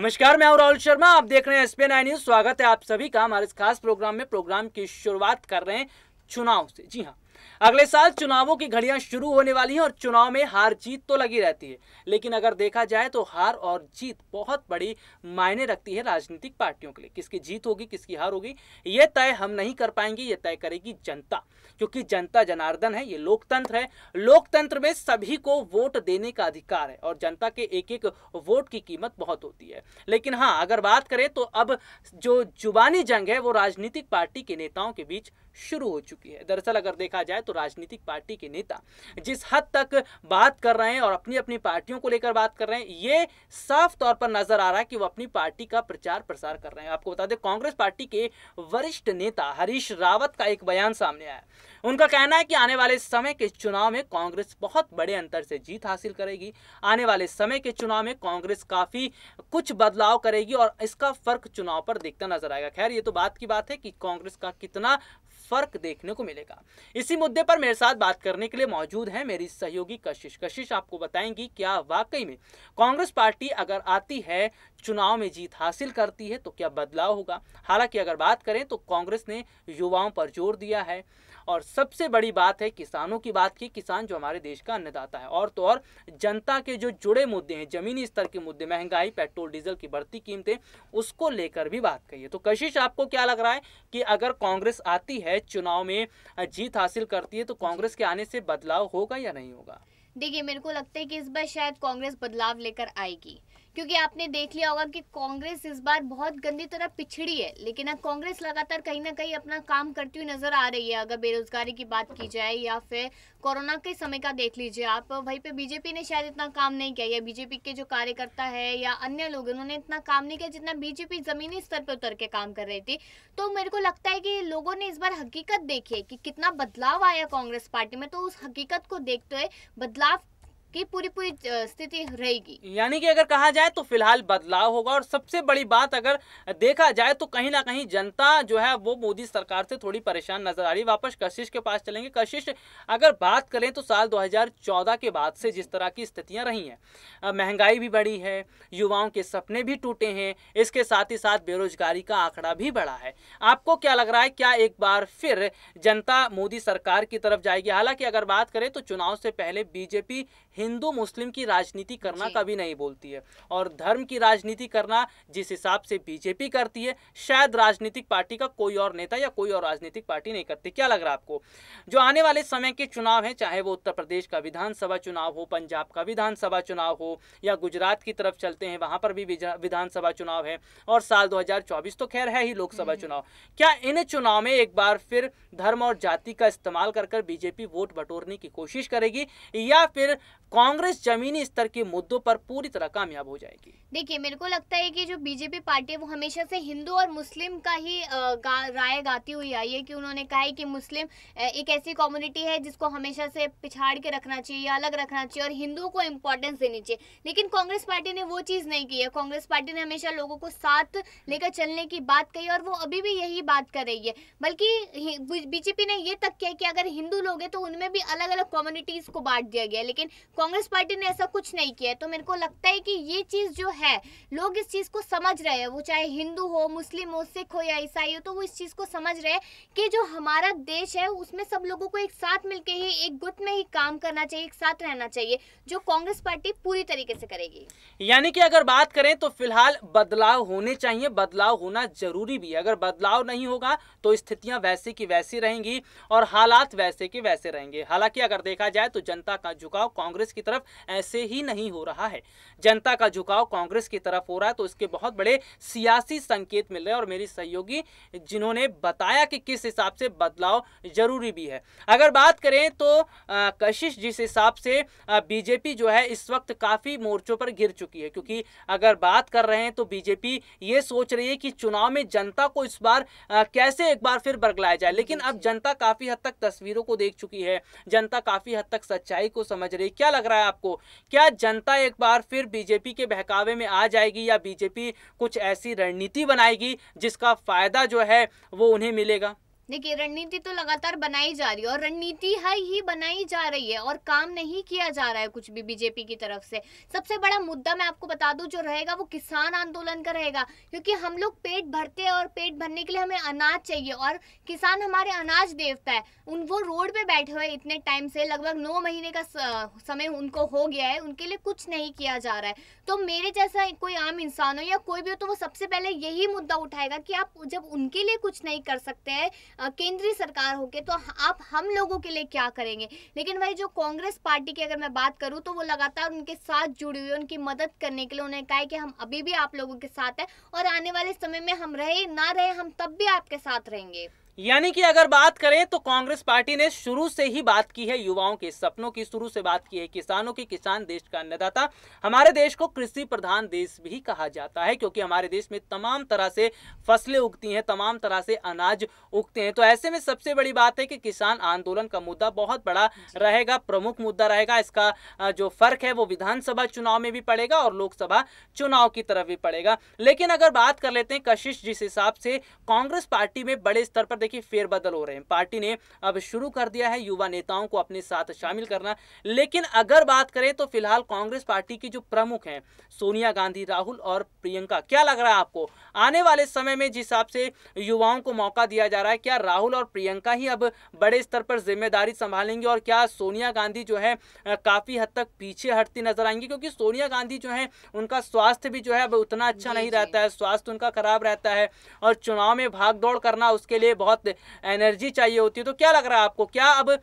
नमस्कार मैं राहुल शर्मा आप देख रहे हैं एसपी नाइन न्यूज स्वागत है आप सभी का हमारे इस खास प्रोग्राम में प्रोग्राम की शुरुआत कर रहे हैं चुनाव से जी हाँ अगले साल चुनावों की घड़ियां शुरू होने वाली हैं और चुनाव में हार जीत तो लगी रहती है लेकिन अगर देखा जाए तो हार और जीत बहुत बड़ी मायने रखती है राजनीतिक पार्टियों के लिए किसकी जीत होगी किसकी हार होगी ये तय हम नहीं कर पाएंगे ये तय करेगी जनता क्योंकि जनता जनार्दन है ये लोकतंत्र है लोकतंत्र में सभी को वोट देने का अधिकार है और जनता के एक एक वोट की कीमत बहुत होती है लेकिन हाँ अगर बात करें तो अब जो जुबानी जंग है वो राजनीतिक पार्टी के नेताओं के बीच शुरू हो चुकी है दरअसल अगर देखा जाए तो राजनीतिक पार्टी के नेता जिस हद तक बात कर रहे हैं और अपनी अपनी पार्टियों को लेकर बात कर रहे हैं ये साफ तौर पर नजर आ रहा है कि वो अपनी पार्टी का प्रचार प्रसार कर रहे हैं आपको बता दें कांग्रेस पार्टी के वरिष्ठ नेता हरीश रावत का एक बयान सामने आया उनका कहना है कि आने वाले समय के चुनाव में कांग्रेस बहुत बड़े अंतर से जीत हासिल करेगी आने वाले समय के चुनाव में कांग्रेस काफी कुछ बदलाव करेगी और इसका फर्क चुनाव पर देखता नजर आएगा खैर ये तो बात की बात है कि कांग्रेस का कितना फर्क देखने को मिलेगा इसी मुद्दे पर मेरे साथ बात करने के लिए मौजूद है मेरी सहयोगी कशिश कशिश आपको बताएंगी क्या वाकई में कांग्रेस पार्टी अगर आती है चुनाव में जीत हासिल करती है तो क्या बदलाव होगा हालांकि अगर बात करें तो कांग्रेस ने युवाओं पर जोर दिया है और सबसे बड़ी बात है किसानों की बात की किसान जो हमारे देश का अन्नदाता है और तो और जनता के जो जुड़े मुद्दे हैं जमीनी स्तर के मुद्दे महंगाई पेट्रोल डीजल की बढ़ती कीमतें उसको लेकर भी बात कही है तो कशिश आपको क्या लग रहा है कि अगर कांग्रेस आती है चुनाव में जीत हासिल करती है तो कांग्रेस के आने से बदलाव होगा या नहीं होगा देखिए मेरे को लगता है कि इस बार शायद कांग्रेस बदलाव लेकर आएगी क्योंकि आपने देख लिया होगा कि कांग्रेस इस बार बहुत गंदी तरह पिछड़ी है लेकिन अब कांग्रेस लगातार कहीं ना कहीं अपना काम करती हुई नजर आ रही है अगर बेरोजगारी की बात की जाए या फिर कोरोना के समय का देख लीजिए आप वहीं पे बीजेपी ने शायद इतना काम नहीं किया या बीजेपी के जो कार्यकर्ता है या अन्य लोग उन्होंने इतना काम नहीं किया जितना बीजेपी जमीनी स्तर पर उतर के काम कर रही थी तो मेरे को लगता है कि लोगों ने इस बार हकीकत देखी है कि कितना बदलाव आया कांग्रेस पार्टी में तो उस हकीकत को देखते हुए बदलाव की पूरी पूरी स्थिति रहेगी यानी कि अगर कहा जाए तो फिलहाल बदलाव होगा और सबसे बड़ी बात अगर देखा जाए तो कहीं ना कहीं जनता जो है वो मोदी सरकार से थोड़ी परेशान नजर आ रही वापस कशिश के पास चलेंगे कशिश अगर बात करें तो साल 2014 के बाद से जिस तरह की स्थितियां रही हैं महंगाई भी बढ़ी है युवाओं के सपने भी टूटे हैं इसके साथ ही साथ बेरोजगारी का आंकड़ा भी बढ़ा है आपको क्या लग रहा है क्या एक बार फिर जनता मोदी सरकार की तरफ जाएगी हालांकि अगर बात करें तो चुनाव से पहले बीजेपी हिंदू मुस्लिम की राजनीति करना कभी नहीं बोलती है और धर्म की राजनीति करना जिस हिसाब से बीजेपी करती है शायद राजनीतिक पार्टी का कोई और नेता या कोई और राजनीतिक पार्टी नहीं करती क्या लग रहा है आपको जो आने वाले समय के चुनाव हैं चाहे वो उत्तर प्रदेश का विधानसभा चुनाव हो पंजाब का विधानसभा चुनाव हो या गुजरात की तरफ चलते हैं वहाँ पर भी विधानसभा चुनाव है और साल 2024 तो खैर है ही लोकसभा हम्म। चुनाव क्या इन चुनाव में एक बार फिर धर्म और जाति का इस्तेमाल कर कर बीजेपी वोट बटोरने की कोशिश करेगी या फिर कांग्रेस जमीनी स्तर के मुद्दों पर पूरी तरह कामयाब हो जाएगी देखिए मेरे को लगता है कि जो बीजेपी पार्टी है वो हमेशा से हिंदू और मुस्लिम का ही गा, राय गाती हुई आई है कि उन्होंने कहा है कि मुस्लिम एक ऐसी कम्युनिटी है जिसको हमेशा से पिछाड़ के रखना चाहिए या अलग रखना चाहिए और हिंदुओं को इम्पोर्टेंस देनी चाहिए लेकिन कांग्रेस पार्टी ने वो चीज़ नहीं की है कांग्रेस पार्टी ने हमेशा लोगों को साथ लेकर चलने की बात कही और वो अभी भी यही बात कर रही है बल्कि बीजेपी ने ये तक किया कि अगर हिंदू लोग हैं तो उनमें भी अलग अलग कम्युनिटीज़ को बांट दिया गया लेकिन कांग्रेस पार्टी ने ऐसा कुछ नहीं किया तो मेरे को लगता है कि ये चीज़ जो है लोग इस चीज़ को समझ रहे हैं वो चाहे हिंदू हो मुस्लिम हो सिख हो या ईसाई हो तो वो इस चीज़ को समझ रहे हैं कि जो हमारा देश है उसमें सब लोगों को एक साथ मिलकर ही एक गुट में ही काम करना चाहिए एक साथ रहना चाहिए जो कांग्रेस पार्टी पूरी तरीके से करेगी यानी कि अगर बात करें तो फिलहाल बदलाव होने चाहिए बदलाव होना जरूरी भी है अगर बदलाव नहीं होगा तो स्थितियां वैसे की वैसी रहेंगी और हालात वैसे के वैसे रहेंगे हालांकि अगर देखा जाए तो जनता का झुकाव कांग्रेस कांग्रेस की तरफ ऐसे ही नहीं हो रहा है जनता का झुकाव कांग्रेस की तरफ हो रहा है तो इसके बहुत बड़े सियासी संकेत मिल रहे हैं और मेरी सहयोगी जिन्होंने बताया कि किस हिसाब से बदलाव जरूरी भी है अगर बात करें तो आ, कशिश जिस हिसाब से बीजेपी जो है इस वक्त काफ़ी मोर्चों पर गिर चुकी है क्योंकि अगर बात कर रहे हैं तो बीजेपी ये सोच रही है कि चुनाव में जनता को इस बार आ, कैसे एक बार फिर बरगलाया जाए लेकिन अब जनता काफ़ी हद तक तस्वीरों को देख चुकी है जनता काफ़ी हद तक सच्चाई को समझ रही क्या लग लग रहा है आपको क्या जनता एक बार फिर बीजेपी के बहकावे में आ जाएगी या बीजेपी कुछ ऐसी रणनीति बनाएगी जिसका फ़ायदा जो है वो उन्हें मिलेगा देखिए रणनीति तो लगातार बनाई जा रही है और रणनीति है ही बनाई जा रही है और काम नहीं किया जा रहा है कुछ भी बीजेपी की तरफ से सबसे बड़ा मुद्दा मैं आपको बता दूं जो रहेगा वो किसान आंदोलन का रहेगा क्योंकि हम लोग पेट भरते हैं और पेट भरने के लिए हमें अनाज चाहिए और किसान हमारे अनाज देवता है उन वो रोड पर बैठे हुए इतने टाइम से लगभग नौ महीने का समय उनको हो गया है उनके लिए कुछ नहीं किया जा रहा है तो मेरे जैसा कोई आम इंसान हो या कोई भी हो तो वो सबसे पहले यही मुद्दा उठाएगा कि आप जब उनके लिए कुछ नहीं कर सकते हैं केंद्रीय सरकार होके तो आप हम लोगों के लिए क्या करेंगे लेकिन भाई जो कांग्रेस पार्टी की अगर मैं बात करूँ तो वो लगातार उनके साथ जुड़ी हुई है उनकी मदद करने के लिए उन्होंने कहा कि हम अभी भी आप लोगों के साथ हैं और आने वाले समय में हम रहे ना रहे हम तब भी आपके साथ रहेंगे यानी कि अगर बात करें तो कांग्रेस पार्टी ने शुरू से ही बात की है युवाओं के सपनों की शुरू से बात की है किसानों की किसान देश का अन्नदाता हमारे देश को कृषि प्रधान देश भी कहा जाता है क्योंकि हमारे देश में तमाम तरह से फसलें उगती हैं तमाम तरह से अनाज उगते हैं तो ऐसे में सबसे बड़ी बात है कि किसान आंदोलन का मुद्दा बहुत बड़ा रहेगा प्रमुख मुद्दा रहेगा इसका जो फर्क है वो विधानसभा चुनाव में भी पड़ेगा और लोकसभा चुनाव की तरफ भी पड़ेगा लेकिन अगर बात कर लेते हैं कशिश जिस हिसाब से कांग्रेस पार्टी में बड़े स्तर पर देखिए फेरबदल हो रहे हैं पार्टी ने अब शुरू कर दिया है युवा नेताओं को अपने साथ शामिल करना लेकिन अगर बात करें तो फिलहाल कांग्रेस पार्टी की जो प्रमुख हैं सोनिया गांधी राहुल और प्रियंका क्या लग रहा है आपको आने वाले समय में जिस हिसाब से युवाओं को मौका दिया जा रहा है क्या राहुल और प्रियंका ही अब बड़े स्तर पर जिम्मेदारी संभालेंगे और क्या सोनिया गांधी जो है काफ़ी हद तक पीछे हटती नजर आएंगी क्योंकि सोनिया गांधी जो है उनका स्वास्थ्य भी जो है अब उतना अच्छा नहीं रहता है स्वास्थ्य उनका खराब रहता है और चुनाव में भाग दौड़ करना उसके लिए बहुत बहुत एनर्जी चाहिए होती है तो क्या लग रहा है आपको क्या अब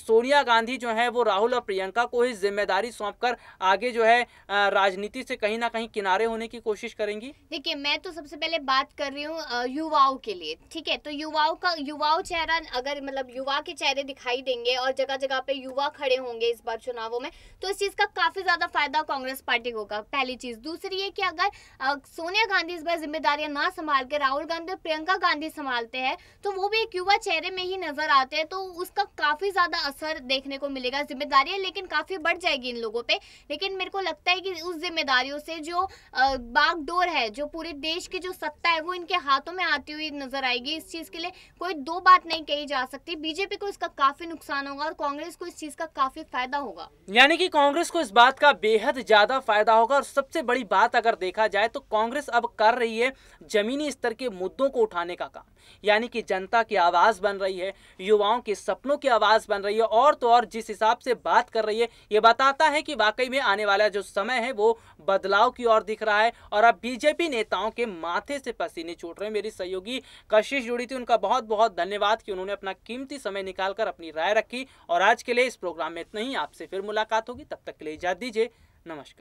सोनिया गांधी जो है वो राहुल और प्रियंका को ही जिम्मेदारी सौंप आगे जो है राजनीति से कहीं ना कहीं किनारे होने की कोशिश करेंगी देखिये मैं तो सबसे पहले बात कर रही हूँ युवाओं के लिए ठीक है तो युवाओं का युवाओं चेहरा अगर मतलब युवा के चेहरे दिखाई देंगे और जगह जगह पे युवा खड़े होंगे इस बार चुनावों में तो इस चीज का काफी ज्यादा फायदा कांग्रेस पार्टी को होगा पहली चीज दूसरी ये कि अगर सोनिया गांधी इस बार जिम्मेदारियां ना संभाल के राहुल गांधी और प्रियंका गांधी संभालते हैं तो वो भी एक युवा चेहरे में ही नजर आते हैं तो उसका काफी ज्यादा असर देखने को मिलेगा जिम्मेदारी लेकिन काफी बढ़ जाएगी इन लोगों पे लेकिन मेरे को लगता है कि उस जिम्मेदारियों से जो बागडोर है जो पूरे देश की जो सत्ता है वो इनके हाथों में आती हुई नजर आएगी इस चीज के लिए कोई दो बात नहीं कही जा सकती बीजेपी को इसका काफी नुकसान होगा और कांग्रेस को इस चीज का काफी फायदा होगा यानी की कांग्रेस को इस बात का बेहद ज्यादा फायदा होगा और सबसे बड़ी बात अगर देखा जाए तो कांग्रेस अब कर रही है जमीनी स्तर के मुद्दों को उठाने का काम यानी कि जनता की आवाज़ बन रही है युवाओं के सपनों की आवाज़ बन रही है और तो और जिस हिसाब से बात कर रही है ये बताता है कि वाकई में आने वाला जो समय है वो बदलाव की ओर दिख रहा है और अब बीजेपी नेताओं के माथे से पसीने छूट रहे हैं मेरी सहयोगी कशिश जुड़ी थी उनका बहुत बहुत धन्यवाद कि उन्होंने अपना कीमती समय निकालकर अपनी राय रखी और आज के लिए इस प्रोग्राम में इतना ही आपसे फिर मुलाकात होगी तब तक के लिए इजाज़त दीजिए नमस्कार